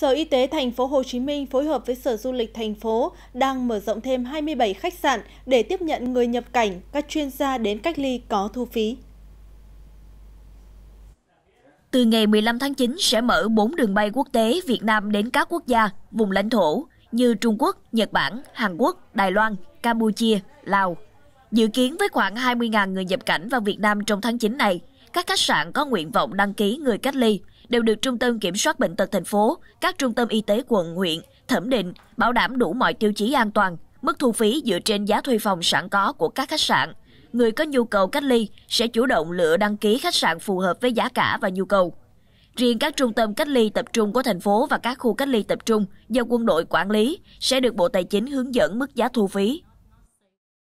Sở Y tế thành phố Hồ Chí Minh phối hợp với Sở Du lịch thành phố đang mở rộng thêm 27 khách sạn để tiếp nhận người nhập cảnh, các chuyên gia đến cách ly có thu phí. Từ ngày 15 tháng 9 sẽ mở 4 đường bay quốc tế Việt Nam đến các quốc gia, vùng lãnh thổ như Trung Quốc, Nhật Bản, Hàn Quốc, Đài Loan, Campuchia, Lào. Dự kiến với khoảng 20.000 người nhập cảnh vào Việt Nam trong tháng 9 này, các khách sạn có nguyện vọng đăng ký người cách ly đều được Trung tâm Kiểm soát Bệnh tật thành phố, các trung tâm y tế quận, huyện thẩm định, bảo đảm đủ mọi tiêu chí an toàn, mức thu phí dựa trên giá thuê phòng sẵn có của các khách sạn. Người có nhu cầu cách ly sẽ chủ động lựa đăng ký khách sạn phù hợp với giá cả và nhu cầu. Riêng các trung tâm cách ly tập trung của thành phố và các khu cách ly tập trung do quân đội quản lý sẽ được Bộ Tài chính hướng dẫn mức giá thu phí.